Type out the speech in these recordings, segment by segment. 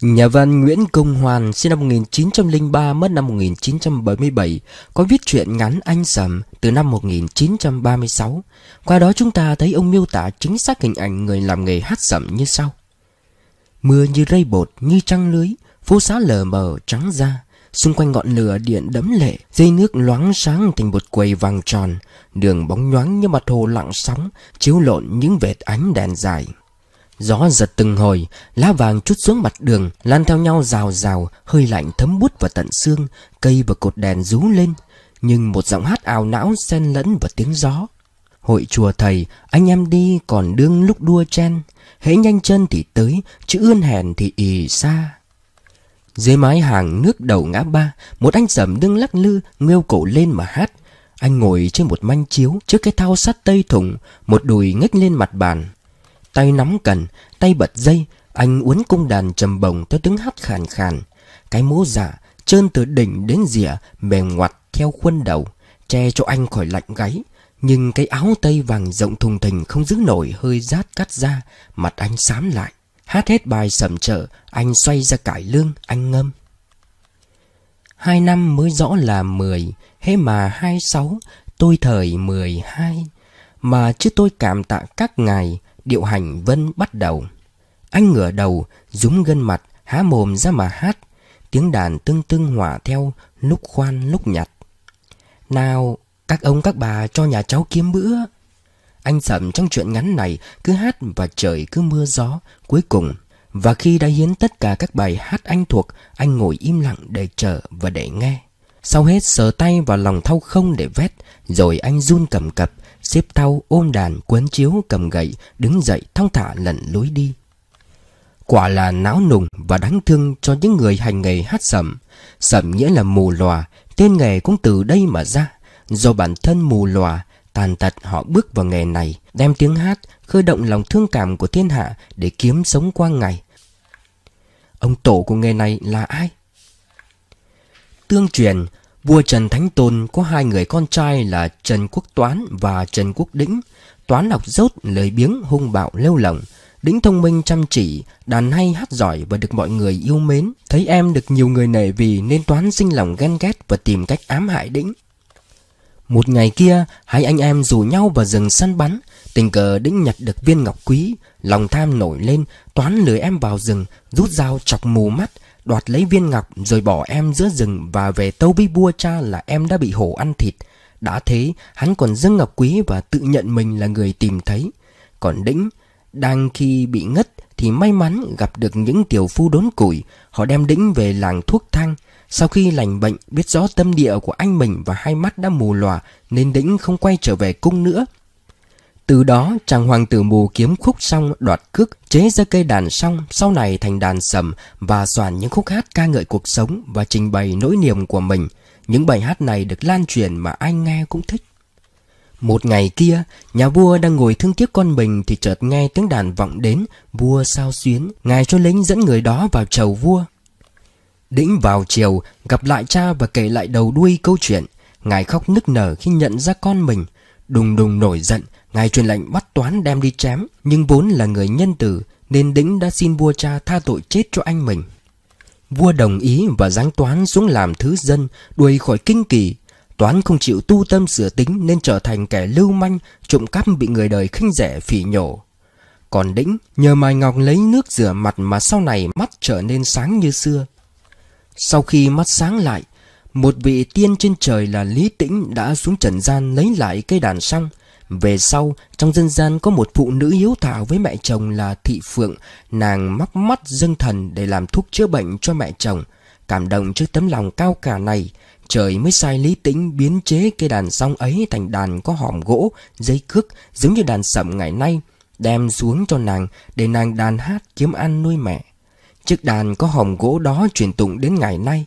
Nhà văn Nguyễn Công Hoàn sinh năm 1903 mất năm 1977 có viết truyện ngắn Anh Sầm từ năm 1936. Qua đó chúng ta thấy ông miêu tả chính xác hình ảnh người làm nghề hát sầm như sau. Mưa như rây bột như trăng lưới, phố xá lờ mờ trắng da, xung quanh ngọn lửa điện đẫm lệ, dây nước loáng sáng thành một quầy vàng tròn, đường bóng nhoáng như mặt hồ lặng sóng, chiếu lộn những vệt ánh đèn dài. Gió giật từng hồi Lá vàng chút xuống mặt đường Lan theo nhau rào rào Hơi lạnh thấm bút vào tận xương Cây và cột đèn rú lên Nhưng một giọng hát ảo não xen lẫn vào tiếng gió Hội chùa thầy Anh em đi còn đương lúc đua chen Hễ nhanh chân thì tới chữ ươn hèn thì ì xa Dưới mái hàng nước đầu ngã ba Một anh sầm đương lắc lư Nghêu cổ lên mà hát anh ngồi trên một manh chiếu trước cái thao sắt tây thùng, một đùi ngách lên mặt bàn. Tay nắm cần, tay bật dây, anh uốn cung đàn trầm bồng theo tiếng hát khàn khàn. Cái mũ giả, dạ, trơn từ đỉnh đến rìa, mềm ngoặt theo khuôn đầu, che cho anh khỏi lạnh gáy. Nhưng cái áo tây vàng rộng thùng thình không giữ nổi hơi rát cắt ra, mặt anh xám lại. Hát hết bài sầm trở, anh xoay ra cải lương, anh ngâm. Hai năm mới rõ là mười, hễ mà hai sáu, tôi thời mười hai. Mà chứ tôi cảm tạ các ngài, Điệu hành vân bắt đầu Anh ngửa đầu Dúng gân mặt Há mồm ra mà hát Tiếng đàn tưng tưng hỏa theo Lúc khoan lúc nhặt Nào các ông các bà cho nhà cháu kiếm bữa Anh sẩm trong chuyện ngắn này Cứ hát và trời cứ mưa gió Cuối cùng Và khi đã hiến tất cả các bài hát anh thuộc Anh ngồi im lặng để chờ và để nghe Sau hết sờ tay vào lòng thau không để vét Rồi anh run cầm cập xếp thau ôm đàn cuốn chiếu cầm gậy đứng dậy thong thả lẩn lối đi quả là náo nùng và đáng thương cho những người hành nghề hát sẩm sẩm nghĩa là mù lòa tên nghề cũng từ đây mà ra do bản thân mù lòa tàn tật họ bước vào nghề này đem tiếng hát khơi động lòng thương cảm của thiên hạ để kiếm sống qua ngày ông tổ của nghề này là ai tương truyền Vua Trần Thánh Tôn có hai người con trai là Trần Quốc Toán và Trần Quốc Đĩnh. Toán học dốt, lời biếng, hung bạo, lêu lỏng. Đĩnh thông minh chăm chỉ, đàn hay hát giỏi và được mọi người yêu mến. Thấy em được nhiều người nể vì nên Toán sinh lòng ghen ghét và tìm cách ám hại Đĩnh. Một ngày kia, hai anh em rủ nhau vào rừng săn bắn. Tình cờ Đĩnh nhặt được viên ngọc quý, lòng tham nổi lên, Toán lừa em vào rừng, rút dao chọc mù mắt, Đoạt lấy viên ngọc rồi bỏ em giữa rừng Và về tâu với bua cha là em đã bị hổ ăn thịt Đã thế hắn còn dâng ngọc quý Và tự nhận mình là người tìm thấy Còn đĩnh Đang khi bị ngất Thì may mắn gặp được những tiểu phu đốn củi Họ đem đĩnh về làng thuốc thang Sau khi lành bệnh Biết rõ tâm địa của anh mình Và hai mắt đã mù lòa Nên đĩnh không quay trở về cung nữa từ đó chàng hoàng tử mù kiếm khúc xong đoạt cước chế ra cây đàn xong sau này thành đàn sầm và soạn những khúc hát ca ngợi cuộc sống và trình bày nỗi niềm của mình. Những bài hát này được lan truyền mà ai nghe cũng thích. Một ngày kia, nhà vua đang ngồi thương tiếc con mình thì chợt nghe tiếng đàn vọng đến, vua sao xuyến, ngài cho lính dẫn người đó vào chầu vua. Đĩnh vào chiều, gặp lại cha và kể lại đầu đuôi câu chuyện, ngài khóc nức nở khi nhận ra con mình, đùng đùng nổi giận, Ngài truyền lệnh bắt Toán đem đi chém Nhưng vốn là người nhân tử Nên Đĩnh đã xin vua cha tha tội chết cho anh mình Vua đồng ý và giáng Toán xuống làm thứ dân Đuổi khỏi kinh kỳ Toán không chịu tu tâm sửa tính Nên trở thành kẻ lưu manh Trộm cắp bị người đời khinh rẻ phỉ nhổ Còn Đĩnh nhờ Mai Ngọc lấy nước rửa mặt Mà sau này mắt trở nên sáng như xưa Sau khi mắt sáng lại một vị tiên trên trời là Lý Tĩnh đã xuống trần gian lấy lại cây đàn xong về sau, trong dân gian có một phụ nữ hiếu thảo với mẹ chồng là Thị Phượng, nàng mắc mắt dân thần để làm thuốc chữa bệnh cho mẹ chồng. Cảm động trước tấm lòng cao cả này, trời mới sai lý tĩnh biến chế cây đàn song ấy thành đàn có hòm gỗ, dây cước giống như đàn sậm ngày nay, đem xuống cho nàng để nàng đàn hát kiếm ăn nuôi mẹ. Chiếc đàn có hòm gỗ đó truyền tụng đến ngày nay.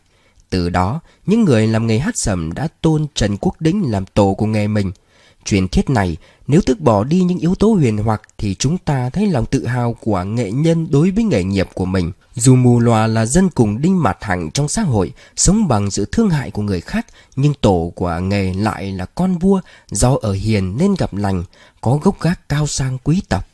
Từ đó, những người làm nghề hát sẩm đã tôn Trần Quốc Đính làm tổ của nghề mình – Truyền thuyết này nếu tước bỏ đi những yếu tố huyền hoặc thì chúng ta thấy lòng tự hào của nghệ nhân đối với nghề nghiệp của mình. Dù mù lòa là dân cùng đinh mặt hẳn trong xã hội, sống bằng sự thương hại của người khác, nhưng tổ của nghề lại là con vua, do ở hiền nên gặp lành, có gốc gác cao sang quý tộc.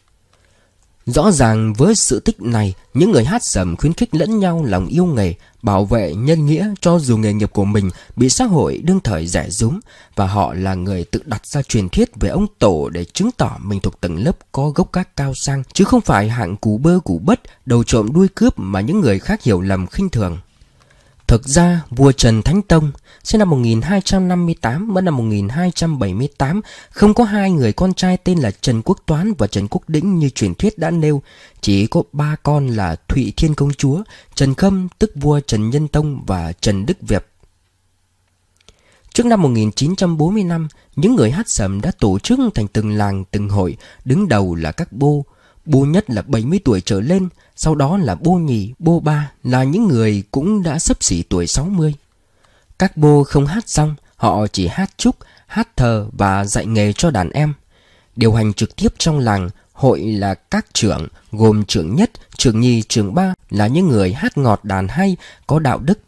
Rõ ràng với sự tích này, những người hát sầm khuyến khích lẫn nhau lòng yêu nghề, bảo vệ nhân nghĩa cho dù nghề nghiệp của mình bị xã hội đương thời rẻ rúng và họ là người tự đặt ra truyền thuyết về ông tổ để chứng tỏ mình thuộc tầng lớp có gốc các cao sang chứ không phải hạng cú bơ cú bất, đầu trộm đuôi cướp mà những người khác hiểu lầm khinh thường. Thực ra, vua Trần Thánh Tông sinh năm 1258 mất năm 1278 không có hai người con trai tên là Trần Quốc Toán và Trần Quốc Đĩnh như truyền thuyết đã nêu, chỉ có ba con là Thụy Thiên Công Chúa, Trần Khâm tức vua Trần Nhân Tông và Trần Đức Việt. Trước năm 1945, những người hát sầm đã tổ chức thành từng làng từng hội, đứng đầu là các bô, bô nhất là 70 tuổi trở lên, sau đó là bô nhì, bô ba là những người cũng đã sấp xỉ tuổi 60. Các bô không hát xong, họ chỉ hát chúc, hát thờ và dạy nghề cho đàn em. Điều hành trực tiếp trong làng, hội là các trưởng, gồm trưởng nhất, trưởng nhì, trưởng ba là những người hát ngọt đàn hay, có đạo đức.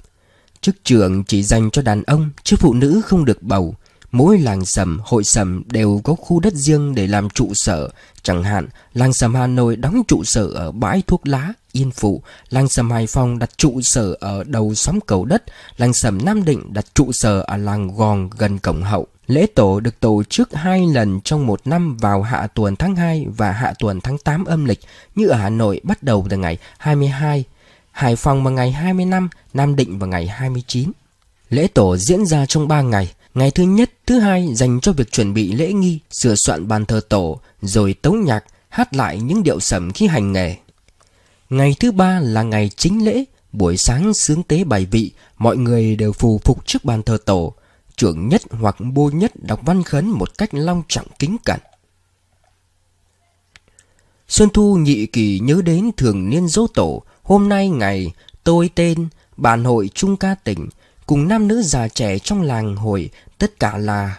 Chức trưởng chỉ dành cho đàn ông, chứ phụ nữ không được bầu. Mỗi làng sầm, hội sầm đều có khu đất riêng để làm trụ sở. Chẳng hạn, làng sầm Hà Nội đóng trụ sở ở bãi thuốc lá, Yên Phụ. Làng sầm Hải Phòng đặt trụ sở ở đầu xóm cầu đất. Làng sầm Nam Định đặt trụ sở ở làng Gòn gần cổng hậu. Lễ tổ được tổ chức hai lần trong một năm vào hạ tuần tháng 2 và hạ tuần tháng 8 âm lịch như ở Hà Nội bắt đầu từ ngày 22, Hải Phòng vào ngày 25, Nam Định vào ngày 29. Lễ tổ diễn ra trong 3 ngày, Ngày thứ nhất, thứ hai dành cho việc chuẩn bị lễ nghi, sửa soạn bàn thờ tổ, rồi tấu nhạc, hát lại những điệu sẩm khi hành nghề. Ngày thứ ba là ngày chính lễ, buổi sáng sướng tế bài vị, mọi người đều phù phục trước bàn thờ tổ. Trưởng nhất hoặc bô nhất đọc văn khấn một cách long trọng kính cẩn. Xuân Thu nhị kỳ nhớ đến thường niên dỗ tổ, hôm nay ngày tôi tên, bàn hội trung ca tỉnh, cùng nam nữ già trẻ trong làng hội tất cả là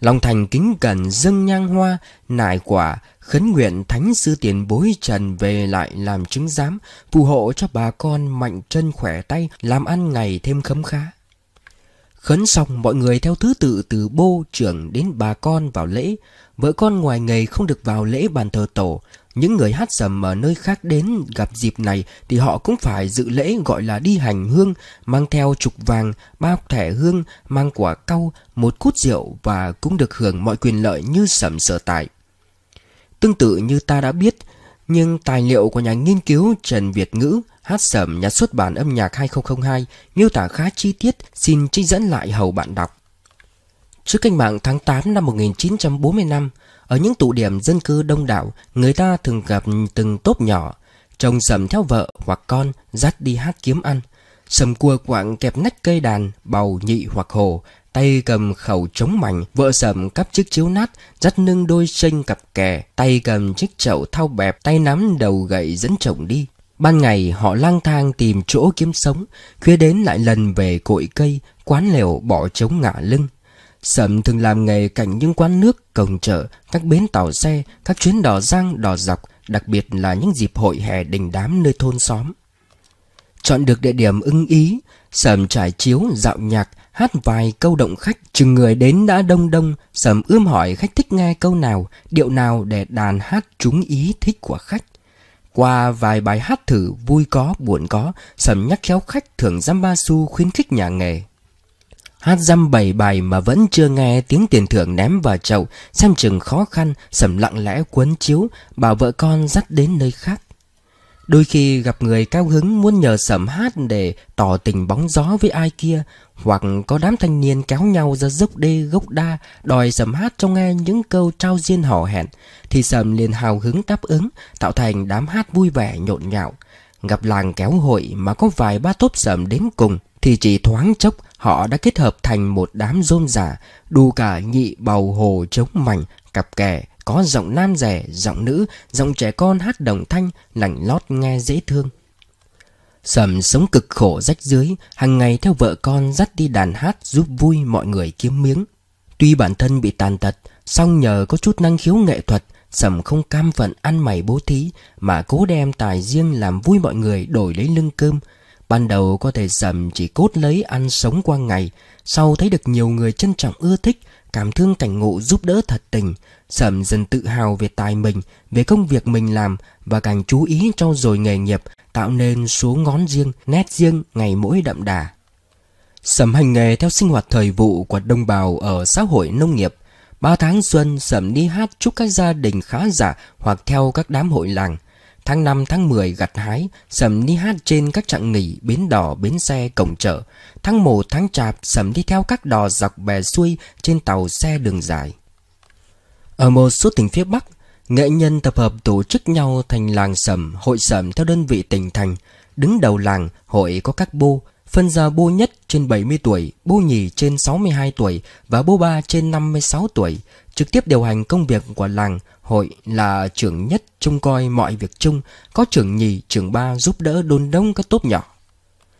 lòng Thành kính cẩn dâng nhang hoa, nải quả, khấn nguyện thánh sư tiền bối Trần về lại làm chứng giám, phù hộ cho bà con mạnh chân khỏe tay, làm ăn ngày thêm khấm khá. Khấn xong mọi người theo thứ tự từ bô trưởng đến bà con vào lễ, Vợ con ngoài nghề không được vào lễ bàn thờ tổ Những người hát sầm ở nơi khác đến gặp dịp này Thì họ cũng phải dự lễ gọi là đi hành hương Mang theo trục vàng, bao thẻ hương, mang quả cau, một cút rượu Và cũng được hưởng mọi quyền lợi như sầm sở tại Tương tự như ta đã biết Nhưng tài liệu của nhà nghiên cứu Trần Việt Ngữ Hát sẩm nhà xuất bản âm nhạc 2002 miêu tả khá chi tiết, xin trích dẫn lại hầu bạn đọc trước cách mạng tháng 8 năm 1945, ở những tụ điểm dân cư đông đảo, người ta thường gặp từng tốp nhỏ, chồng sầm theo vợ hoặc con, dắt đi hát kiếm ăn. Sầm cua quạng kẹp nách cây đàn, bầu nhị hoặc hồ, tay cầm khẩu chống mảnh, vợ sầm cắp chiếc chiếu nát, dắt nâng đôi xanh cặp kè, tay cầm chiếc chậu thau bẹp, tay nắm đầu gậy dẫn chồng đi. Ban ngày họ lang thang tìm chỗ kiếm sống, khuya đến lại lần về cội cây, quán lều bỏ trống ngả lưng. Sầm thường làm nghề cảnh những quán nước, cổng chợ, các bến tàu xe, các chuyến đò giang, đò dọc, đặc biệt là những dịp hội hè đình đám nơi thôn xóm. Chọn được địa điểm ưng ý, Sầm trải chiếu, dạo nhạc, hát vài câu động khách. Chừng người đến đã đông đông, Sầm ươm hỏi khách thích nghe câu nào, điệu nào để đàn hát trúng ý thích của khách. Qua vài bài hát thử vui có, buồn có, Sầm nhắc khéo khách thưởng ba xu khuyến khích nhà nghề. Hát dăm bảy bài mà vẫn chưa nghe tiếng tiền thưởng ném vào chậu Xem chừng khó khăn, sầm lặng lẽ cuốn chiếu Bảo vợ con dắt đến nơi khác Đôi khi gặp người cao hứng muốn nhờ sẩm hát để tỏ tình bóng gió với ai kia Hoặc có đám thanh niên kéo nhau ra dốc đê gốc đa Đòi sẩm hát cho nghe những câu trao duyên hò hẹn Thì sẩm liền hào hứng đáp ứng Tạo thành đám hát vui vẻ nhộn nhạo Gặp làng kéo hội mà có vài ba tốp sẩm đến cùng thì chỉ thoáng chốc họ đã kết hợp thành một đám rôm giả, đủ cả nhị bầu hồ trống mảnh, cặp kè, có giọng nam rẻ, giọng nữ, giọng trẻ con hát đồng thanh, lành lót nghe dễ thương. Sầm sống cực khổ rách dưới, hàng ngày theo vợ con dắt đi đàn hát giúp vui mọi người kiếm miếng. Tuy bản thân bị tàn tật, song nhờ có chút năng khiếu nghệ thuật, Sầm không cam phận ăn mày bố thí mà cố đem tài riêng làm vui mọi người đổi lấy lưng cơm, Ban đầu có thể sầm chỉ cốt lấy ăn sống qua ngày, sau thấy được nhiều người trân trọng ưa thích, cảm thương cảnh ngộ giúp đỡ thật tình, sầm dần tự hào về tài mình, về công việc mình làm và càng chú ý cho rồi nghề nghiệp, tạo nên số ngón riêng, nét riêng ngày mỗi đậm đà. Sầm hành nghề theo sinh hoạt thời vụ của đồng bào ở xã hội nông nghiệp. Ba tháng xuân, Sầm đi hát chúc các gia đình khá giả hoặc theo các đám hội làng – Tháng 5, tháng 10 gặt hái, sầm đi hát trên các trạng nghỉ, bến đò, bến xe, cổng chợ. Tháng 1, tháng chạp, sầm đi theo các đò dọc bè xuôi trên tàu xe đường dài. Ở một số tỉnh phía Bắc, nghệ nhân tập hợp tổ chức nhau thành làng sầm, hội sầm theo đơn vị tỉnh thành. Đứng đầu làng, hội có các bô, phân ra bô nhất trên 70 tuổi, bô nhì trên 62 tuổi và bô ba trên 56 tuổi trực tiếp điều hành công việc của làng, hội là trưởng nhất trông coi mọi việc chung, có trưởng nhì, trưởng ba giúp đỡ đôn đông các tốp nhỏ.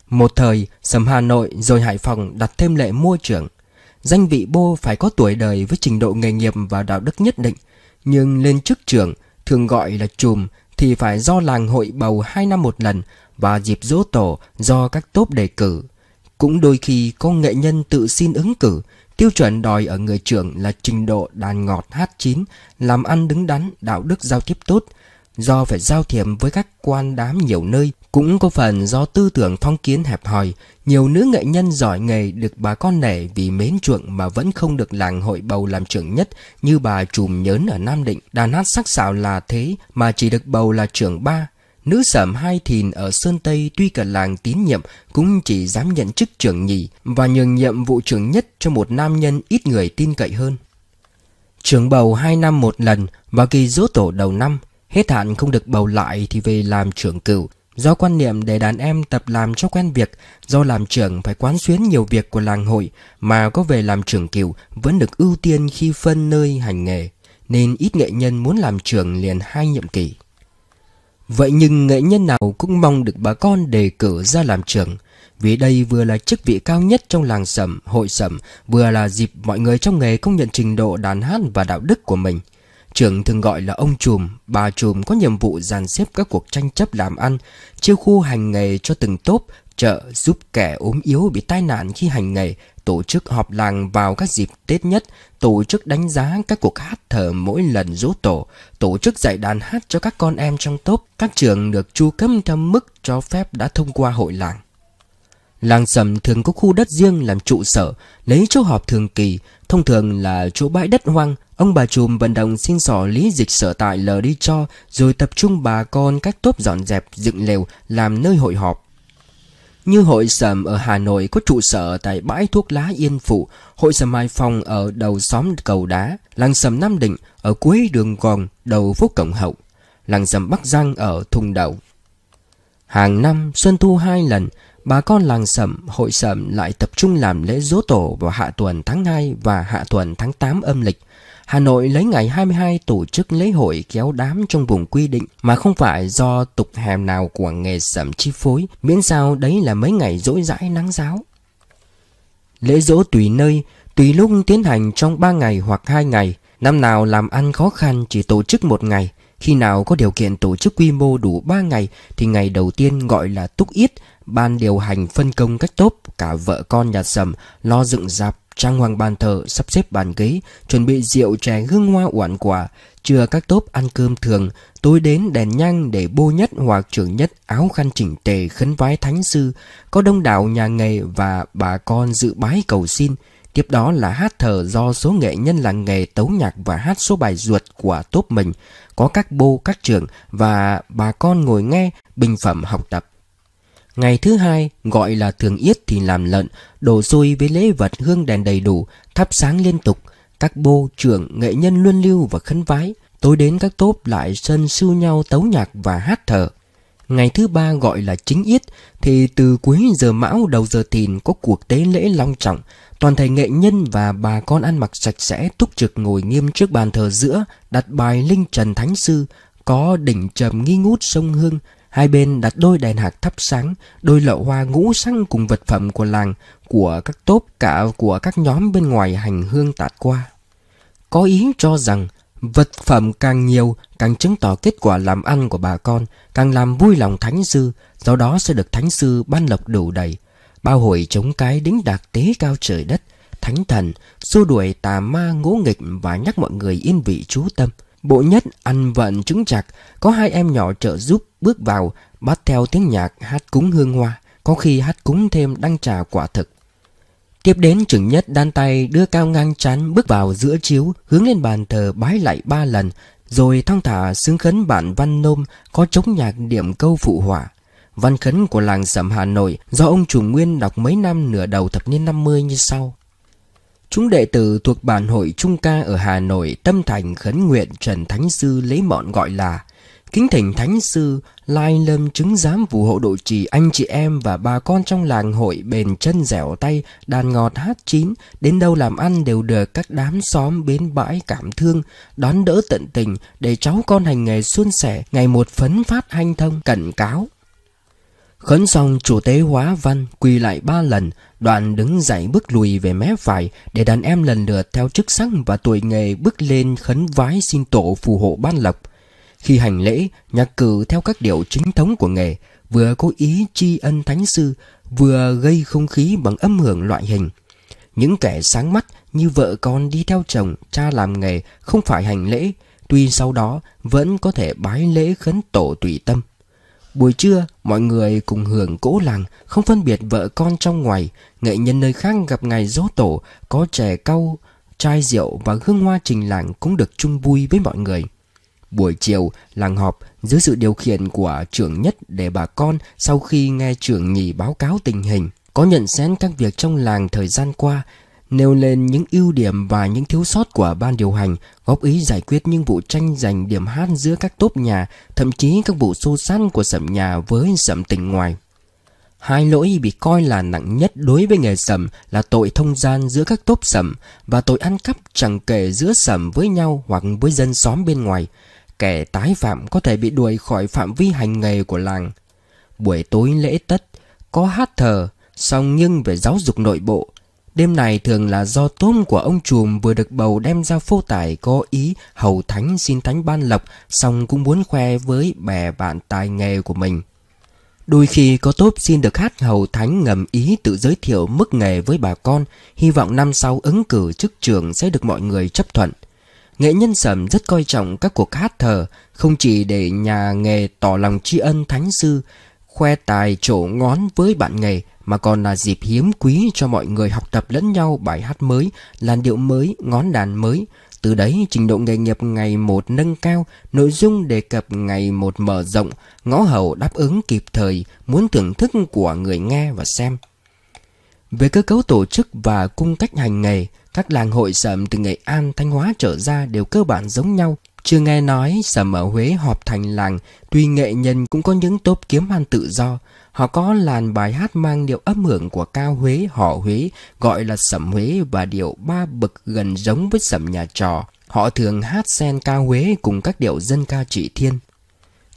Một thời, sầm Hà Nội rồi Hải Phòng đặt thêm lệ mua trưởng. Danh vị bô phải có tuổi đời với trình độ nghề nghiệp và đạo đức nhất định, nhưng lên chức trưởng, thường gọi là chùm thì phải do làng hội bầu hai năm một lần và dịp dỗ tổ do các tốp đề cử. Cũng đôi khi có nghệ nhân tự xin ứng cử, Tiêu chuẩn đòi ở người trưởng là trình độ đàn ngọt hát chín, làm ăn đứng đắn, đạo đức giao tiếp tốt. Do phải giao thiệp với các quan đám nhiều nơi, cũng có phần do tư tưởng phong kiến hẹp hòi, nhiều nữ nghệ nhân giỏi nghề được bà con nể vì mến chuộng mà vẫn không được làng hội bầu làm trưởng nhất như bà trùm nhớn ở Nam Định. Đàn hát sắc sảo là thế mà chỉ được bầu là trưởng ba, Nữ sẩm hai thìn ở Sơn Tây tuy cả làng tín nhiệm cũng chỉ dám nhận chức trưởng nhì và nhường nhiệm vụ trưởng nhất cho một nam nhân ít người tin cậy hơn. Trưởng bầu hai năm một lần và kỳ dỗ tổ đầu năm, hết hạn không được bầu lại thì về làm trưởng cựu Do quan niệm để đàn em tập làm cho quen việc, do làm trưởng phải quán xuyến nhiều việc của làng hội mà có về làm trưởng cựu vẫn được ưu tiên khi phân nơi hành nghề, nên ít nghệ nhân muốn làm trưởng liền hai nhiệm kỳ. Vậy nhưng nghệ nhân nào cũng mong được bà con đề cử ra làm trưởng Vì đây vừa là chức vị cao nhất trong làng sẩm, hội sẩm Vừa là dịp mọi người trong nghề công nhận trình độ đàn hát và đạo đức của mình Trưởng thường gọi là ông trùm, bà trùm có nhiệm vụ dàn xếp các cuộc tranh chấp làm ăn, chiêu khu hành nghề cho từng tốp chợ giúp kẻ ốm yếu bị tai nạn khi hành nghề, tổ chức họp làng vào các dịp Tết nhất, tổ chức đánh giá các cuộc hát thờ mỗi lần dỗ tổ, tổ chức dạy đàn hát cho các con em trong tốp, các trường được chu cấp theo mức cho phép đã thông qua hội làng. Làng sầm thường có khu đất riêng làm trụ sở, lấy chỗ họp thường kỳ, thông thường là chỗ bãi đất hoang, ông bà trùm vận động xin xỏ lý dịch sở tại lờ đi cho, rồi tập trung bà con các tốp dọn dẹp, dựng lều, làm nơi hội họp. Như hội sầm ở Hà Nội có trụ sở tại bãi thuốc lá Yên Phụ, hội sầm Mai Phong ở đầu xóm Cầu Đá, làng sầm Nam Định ở cuối đường Gòn, đầu phố Cộng Hậu, làng sầm Bắc Giang ở Thùng Đậu. Hàng năm xuân thu hai lần, bà con làng sầm, hội sầm lại tập trung làm lễ dỗ tổ vào hạ tuần tháng 2 và hạ tuần tháng 8 âm lịch – Hà Nội lấy ngày 22 tổ chức lễ hội kéo đám trong vùng quy định mà không phải do tục hèm nào của nghề sẩm chi phối, miễn sao đấy là mấy ngày rỗi rãi nắng giáo. Lễ dỗ tùy nơi, tùy lúc tiến hành trong 3 ngày hoặc 2 ngày, năm nào làm ăn khó khăn chỉ tổ chức một ngày, khi nào có điều kiện tổ chức quy mô đủ 3 ngày thì ngày đầu tiên gọi là túc ít. ban điều hành phân công cách tốp, cả vợ con nhà sầm, lo dựng dạp, Trang hoàng bàn thờ, sắp xếp bàn ghế, chuẩn bị rượu chè hương hoa uẩn quả, trưa các tốp ăn cơm thường, tối đến đèn nhang để bô nhất hoặc trưởng nhất áo khăn chỉnh tề khấn vái thánh sư, có đông đảo nhà nghề và bà con dự bái cầu xin. Tiếp đó là hát thờ do số nghệ nhân làng nghề tấu nhạc và hát số bài ruột của tốp mình, có các bô, các trưởng và bà con ngồi nghe, bình phẩm học tập. Ngày thứ hai gọi là thường yết thì làm lợn, đổ xôi với lễ vật hương đèn đầy đủ, thắp sáng liên tục. Các bô, trưởng, nghệ nhân luân lưu và khấn vái. Tối đến các tốp lại sân sưu nhau tấu nhạc và hát thở. Ngày thứ ba gọi là chính yết thì từ cuối giờ mão đầu giờ thìn có cuộc tế lễ long trọng. Toàn thể nghệ nhân và bà con ăn mặc sạch sẽ túc trực ngồi nghiêm trước bàn thờ giữa đặt bài linh trần thánh sư có đỉnh trầm nghi ngút sông hương Hai bên đặt đôi đèn hạt thắp sáng, đôi lậu hoa ngũ sắc cùng vật phẩm của làng, của các tốp cả của các nhóm bên ngoài hành hương tạt qua. Có ý cho rằng vật phẩm càng nhiều càng chứng tỏ kết quả làm ăn của bà con, càng làm vui lòng thánh sư, do đó sẽ được thánh sư ban lộc đủ đầy. Bao hội chống cái đính đạc tế cao trời đất, thánh thần, xua đuổi tà ma ngỗ nghịch và nhắc mọi người yên vị chú tâm. Bộ nhất ăn vặn trứng chặt Có hai em nhỏ trợ giúp bước vào Bắt theo tiếng nhạc hát cúng hương hoa Có khi hát cúng thêm đăng trà quả thực Tiếp đến trưởng nhất đan tay đưa cao ngang chán bước vào giữa chiếu Hướng lên bàn thờ bái lại ba lần Rồi thong thả sướng khấn bản văn nôm Có chống nhạc điểm câu phụ hỏa Văn khấn của làng sầm Hà Nội Do ông chủ nguyên đọc mấy năm nửa đầu thập niên 50 như sau Chúng đệ tử thuộc bản hội Trung Ca ở Hà Nội tâm thành khấn nguyện Trần Thánh Sư lấy mọn gọi là Kính thỉnh Thánh Sư lai lâm chứng giám phù hộ độ trì anh chị em và bà con trong làng hội bền chân dẻo tay, đàn ngọt hát chín, đến đâu làm ăn đều được các đám xóm bến bãi cảm thương, đón đỡ tận tình để cháu con hành nghề suôn sẻ, ngày một phấn phát hanh thông, cảnh cáo. Khấn xong chủ tế hóa văn quỳ lại ba lần Đoạn đứng dậy bước lùi về mé phải Để đàn em lần lượt theo chức sắc và tuổi nghề bước lên khấn vái xin tổ phù hộ ban lộc Khi hành lễ, nhạc cử theo các điệu chính thống của nghề Vừa cố ý tri ân thánh sư Vừa gây không khí bằng âm hưởng loại hình Những kẻ sáng mắt như vợ con đi theo chồng Cha làm nghề không phải hành lễ Tuy sau đó vẫn có thể bái lễ khấn tổ tùy tâm Buổi trưa, mọi người cùng hưởng cỗ làng, không phân biệt vợ con trong ngoài. Nghệ nhân nơi khác gặp ngày dỗ tổ, có trẻ cau, chai rượu và hương hoa trình làng cũng được chung vui với mọi người. Buổi chiều, làng họp dưới sự điều khiển của trưởng nhất để bà con sau khi nghe trưởng nhì báo cáo tình hình. Có nhận xét các việc trong làng thời gian qua, nêu lên những ưu điểm và những thiếu sót của ban điều hành, góp ý giải quyết những vụ tranh giành điểm hát giữa các tốp nhà, thậm chí các vụ xô xát của sẩm nhà với sẩm tỉnh ngoài. Hai lỗi bị coi là nặng nhất đối với nghề sẩm là tội thông gian giữa các tốp sẩm và tội ăn cắp chẳng kể giữa sẩm với nhau hoặc với dân xóm bên ngoài. Kẻ tái phạm có thể bị đuổi khỏi phạm vi hành nghề của làng. Buổi tối lễ tất, có hát thờ, song nhưng về giáo dục nội bộ, Đêm này thường là do tôm của ông trùm vừa được bầu đem ra phô tải có ý hầu thánh xin thánh ban lộc, xong cũng muốn khoe với bè bạn tài nghề của mình. Đôi khi có tốp xin được hát hầu thánh ngầm ý tự giới thiệu mức nghề với bà con, hy vọng năm sau ứng cử chức trưởng sẽ được mọi người chấp thuận. Nghệ nhân sầm rất coi trọng các cuộc hát thờ, không chỉ để nhà nghề tỏ lòng tri ân thánh sư, khoe tài chỗ ngón với bạn nghề, mà còn là dịp hiếm quý cho mọi người học tập lẫn nhau bài hát mới, làn điệu mới, ngón đàn mới. Từ đấy, trình độ nghề nghiệp ngày một nâng cao, nội dung đề cập ngày một mở rộng, ngõ hầu đáp ứng kịp thời, muốn thưởng thức của người nghe và xem. Về cơ cấu tổ chức và cung cách hành nghề, các làng hội sầm từ Nghệ An, Thanh Hóa trở ra đều cơ bản giống nhau. Chưa nghe nói sầm ở Huế họp thành làng, tuy nghệ nhân cũng có những tốp kiếm ăn tự do, Họ có làn bài hát mang điệu âm hưởng của cao Huế, họ Huế, gọi là sẩm Huế và điệu ba bực gần giống với sẩm nhà trò. Họ thường hát sen cao Huế cùng các điệu dân ca trị thiên.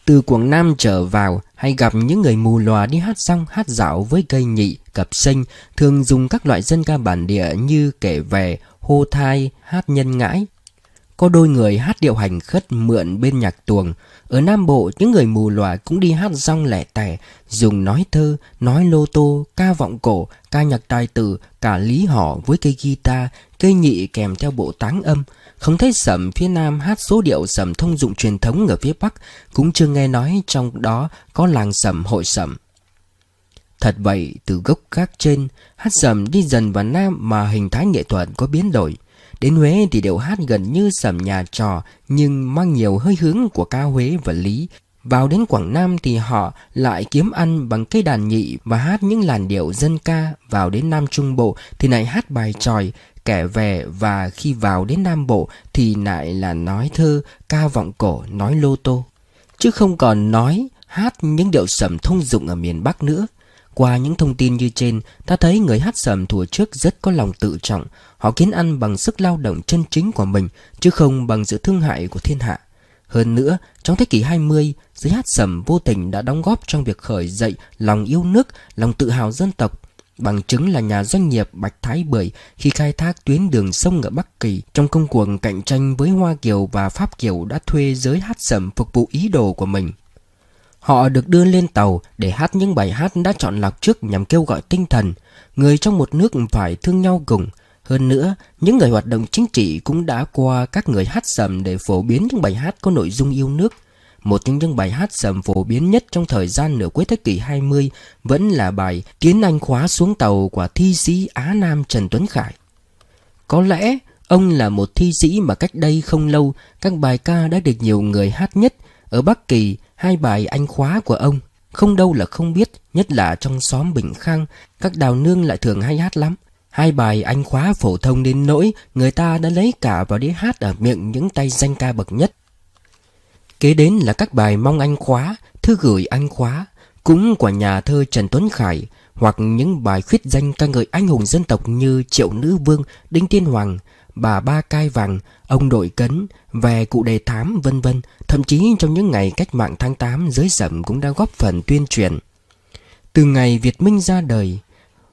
Từ Quảng Nam trở vào hay gặp những người mù lòa đi hát xong hát dạo với cây nhị, cặp sinh, thường dùng các loại dân ca bản địa như kể về, hô thai, hát nhân ngãi, có đôi người hát điệu hành khất mượn bên nhạc tuồng. Ở Nam Bộ, những người mù lòa cũng đi hát rong lẻ tẻ, dùng nói thơ, nói lô tô, ca vọng cổ, ca nhạc tài tử, cả lý họ với cây guitar, cây nhị kèm theo bộ táng âm. Không thấy sẩm phía Nam hát số điệu sẩm thông dụng truyền thống ở phía Bắc, cũng chưa nghe nói trong đó có làng sẩm hội sẩm. Thật vậy, từ gốc khác trên, hát sẩm đi dần vào Nam mà hình thái nghệ thuật có biến đổi. Đến Huế thì đều hát gần như sẩm nhà trò nhưng mang nhiều hơi hướng của ca Huế và Lý. Vào đến Quảng Nam thì họ lại kiếm ăn bằng cây đàn nhị và hát những làn điệu dân ca. Vào đến Nam Trung Bộ thì lại hát bài tròi, kẻ về và khi vào đến Nam Bộ thì lại là nói thơ, ca vọng cổ, nói lô tô. Chứ không còn nói, hát những điệu sẩm thông dụng ở miền Bắc nữa – qua những thông tin như trên, ta thấy người hát sẩm thủa trước rất có lòng tự trọng. Họ kiếm ăn bằng sức lao động chân chính của mình, chứ không bằng sự thương hại của thiên hạ. Hơn nữa, trong thế kỷ 20, giới hát sẩm vô tình đã đóng góp trong việc khởi dậy lòng yêu nước, lòng tự hào dân tộc. Bằng chứng là nhà doanh nghiệp Bạch Thái Bưởi khi khai thác tuyến đường sông ở Bắc Kỳ trong công cuộc cạnh tranh với Hoa Kiều và Pháp Kiều đã thuê giới hát sẩm phục vụ ý đồ của mình. Họ được đưa lên tàu để hát những bài hát đã chọn lọc trước nhằm kêu gọi tinh thần. Người trong một nước phải thương nhau cùng. Hơn nữa, những người hoạt động chính trị cũng đã qua các người hát sầm để phổ biến những bài hát có nội dung yêu nước. Một trong những bài hát sầm phổ biến nhất trong thời gian nửa cuối thế kỷ 20 vẫn là bài Tiến Anh khóa xuống tàu của thi sĩ Á Nam Trần Tuấn Khải. Có lẽ ông là một thi sĩ mà cách đây không lâu các bài ca đã được nhiều người hát nhất. Ở Bắc Kỳ, Hai bài anh khóa của ông Không đâu là không biết Nhất là trong xóm Bình Khang Các đào nương lại thường hay hát lắm Hai bài anh khóa phổ thông đến nỗi Người ta đã lấy cả vào đĩa hát Ở miệng những tay danh ca bậc nhất Kế đến là các bài Mong anh khóa, Thư gửi anh khóa Cũng của nhà thơ Trần Tuấn Khải Hoặc những bài khuyết danh ca ngợi anh hùng dân tộc Như Triệu Nữ Vương, Đinh Tiên Hoàng bà ba cai vàng, ông đội cấn, về cụ đề thám vân vân, thậm chí trong những ngày cách mạng tháng 8 giới sẩm cũng đã góp phần tuyên truyền. Từ ngày Việt Minh ra đời,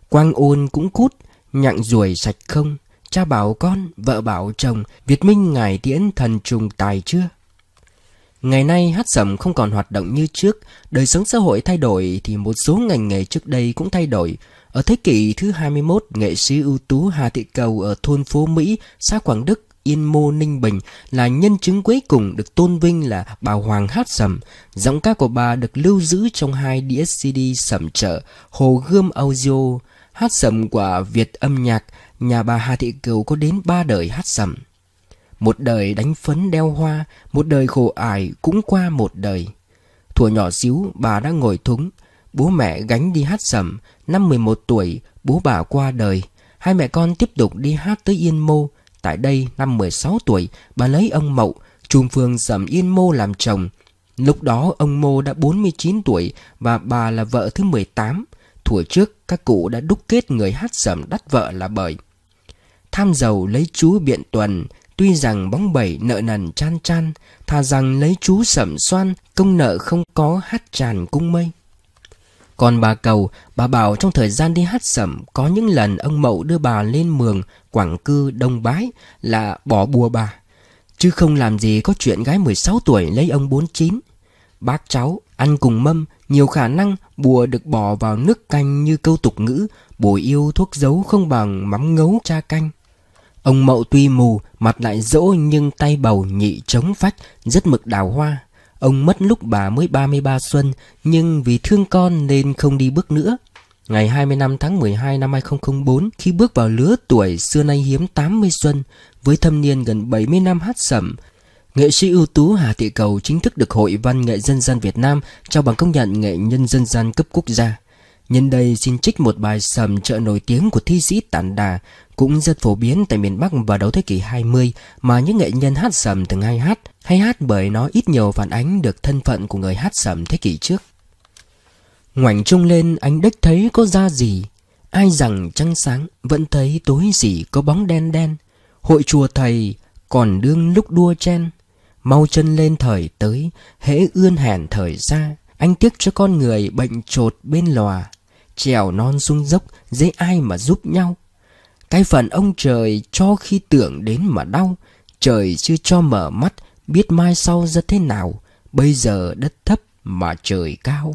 Quang Ôn cũng cút, nhặng ruồi sạch không, cha bảo con, vợ bảo chồng, Việt Minh ngài tiễn thần trùng tài chưa? Ngày nay hát sẩm không còn hoạt động như trước, đời sống xã hội thay đổi thì một số ngành nghề trước đây cũng thay đổi, ở thế kỷ thứ 21, nghệ sĩ ưu tú Hà Thị Cầu ở thôn Phố Mỹ, xã Quảng Đức, Yên Mô, Ninh Bình là nhân chứng cuối cùng được tôn vinh là bà Hoàng hát sầm. Giọng ca của bà được lưu giữ trong hai đĩa CD sẩm trợ Hồ Gươm Audio, hát sầm của Việt âm nhạc, nhà bà Hà Thị Cầu có đến ba đời hát sầm. Một đời đánh phấn đeo hoa, một đời khổ ải cũng qua một đời. Thuở nhỏ xíu bà đã ngồi thúng Bố mẹ gánh đi hát sẩm, năm 11 tuổi bố bà qua đời. Hai mẹ con tiếp tục đi hát tới Yên Mô. Tại đây năm 16 tuổi bà lấy ông Mậu, trùm phường sẩm Yên Mô làm chồng. Lúc đó ông Mô đã 49 tuổi và bà là vợ thứ 18. Thủa trước các cụ đã đúc kết người hát sẩm đắt vợ là bởi. Tham giàu lấy chú biện tuần, tuy rằng bóng bẩy nợ nần chan chan, thà rằng lấy chú sẩm xoan, công nợ không có hát tràn cung mây. Còn bà Cầu, bà bảo trong thời gian đi hát sẩm có những lần ông Mậu đưa bà lên mường Quảng Cư Đông Bái là bỏ bùa bà. Chứ không làm gì có chuyện gái 16 tuổi lấy ông 49. Bác cháu ăn cùng mâm, nhiều khả năng bùa được bỏ vào nước canh như câu tục ngữ bổ yêu thuốc giấu không bằng mắm ngấu cha canh. Ông Mậu tuy mù, mặt lại dỗ nhưng tay bầu nhị trống phách, rất mực đào hoa. Ông mất lúc bà mới 33 xuân nhưng vì thương con nên không đi bước nữa. Ngày 25 tháng 12 năm 2004 khi bước vào lứa tuổi xưa nay hiếm 80 xuân với thâm niên gần 70 năm hát sẩm, nghệ sĩ ưu tú Hà Thị Cầu chính thức được Hội Văn nghệ Dân gian Việt Nam trao bằng công nhận nghệ nhân dân gian cấp quốc gia. Nhân đây xin trích một bài sầm chợ nổi tiếng của thi sĩ Tản Đà cũng rất phổ biến tại miền Bắc vào đầu thế kỷ 20 mà những nghệ nhân hát sầm thường hay hát, hay hát bởi nó ít nhiều phản ánh được thân phận của người hát sầm thế kỷ trước. Ngoảnh trung lên anh đếch thấy có da gì, ai rằng trăng sáng vẫn thấy tối gì có bóng đen đen, hội chùa thầy còn đương lúc đua chen, mau chân lên thời tới, hễ ươn hèn thời ra, anh tiếc cho con người bệnh trột bên lòa trèo non xuống dốc dễ ai mà giúp nhau cái phần ông trời cho khi tưởng đến mà đau trời chưa cho mở mắt biết mai sau ra thế nào bây giờ đất thấp mà trời cao